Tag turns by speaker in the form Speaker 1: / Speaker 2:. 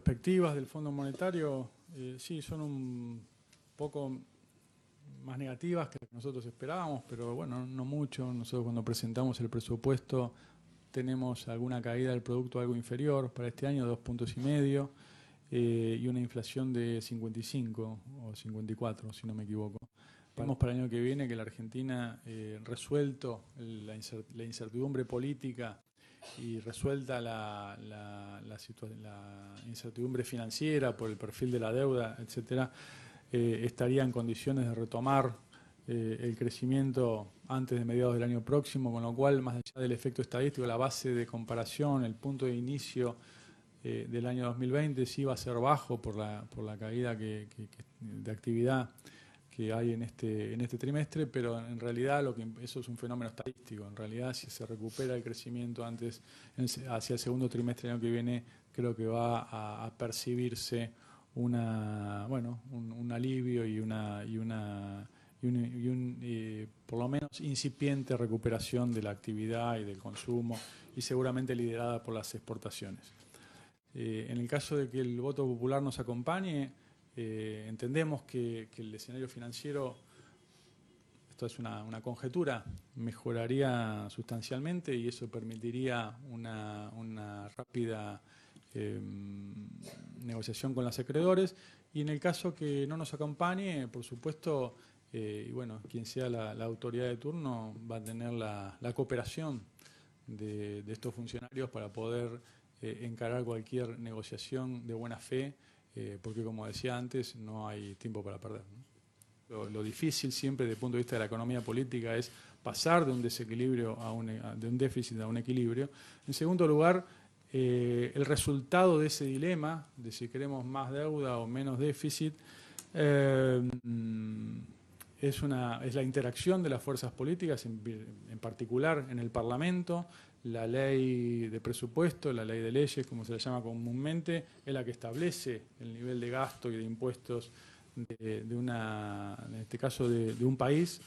Speaker 1: perspectivas del Fondo Monetario, eh, sí, son un poco más negativas que nosotros esperábamos, pero bueno, no mucho. Nosotros cuando presentamos el presupuesto tenemos alguna caída del producto algo inferior para este año, dos puntos y medio, eh, y una inflación de 55 o 54, si no me equivoco. Vamos para el año que viene que la Argentina, eh, resuelto la incertidumbre política y resuelta la, incertidumbre financiera por el perfil de la deuda, etc., eh, estaría en condiciones de retomar eh, el crecimiento antes de mediados del año próximo, con lo cual, más allá del efecto estadístico, la base de comparación, el punto de inicio eh, del año 2020 sí va a ser bajo por la, por la caída que de actividad hay en este, en este trimestre, pero en realidad lo que, eso es un fenómeno estadístico. En realidad, si se recupera el crecimiento antes, hacia el segundo trimestre del año que viene, creo que va a, percibirse una, bueno, un, alivio y una, y una y un, por lo menos incipiente recuperación de la actividad y del consumo y seguramente liderada por las exportaciones. Eh, en el caso de que el voto popular nos acompañe, eh, entendemos que, el escenario financiero, esto es una, conjetura, mejoraría sustancialmente y eso permitiría una, rápida em, negociación con los acreedores. Y en el caso que no nos acompañe, por supuesto, eh, y bueno, quien sea la, autoridad de turno va a tener la, cooperación de, de, estos funcionarios para poder eh, encarar cualquier negociación de buena fe eh, porque como decía antes, no hay tiempo para perder. Lo, difícil siempre desde el punto de vista de la economía política es pasar de un desequilibrio a un, de un déficit a un equilibrio. En segundo lugar, eh, el resultado de ese dilema, de si queremos más deuda o menos déficit, eh, mm, es, una, es la interacción de las fuerzas políticas, en, particular en el Parlamento, la ley de presupuesto, la ley de leyes, como se la llama comúnmente, es la que establece el nivel de gasto y de impuestos de, una, en este caso, de un país.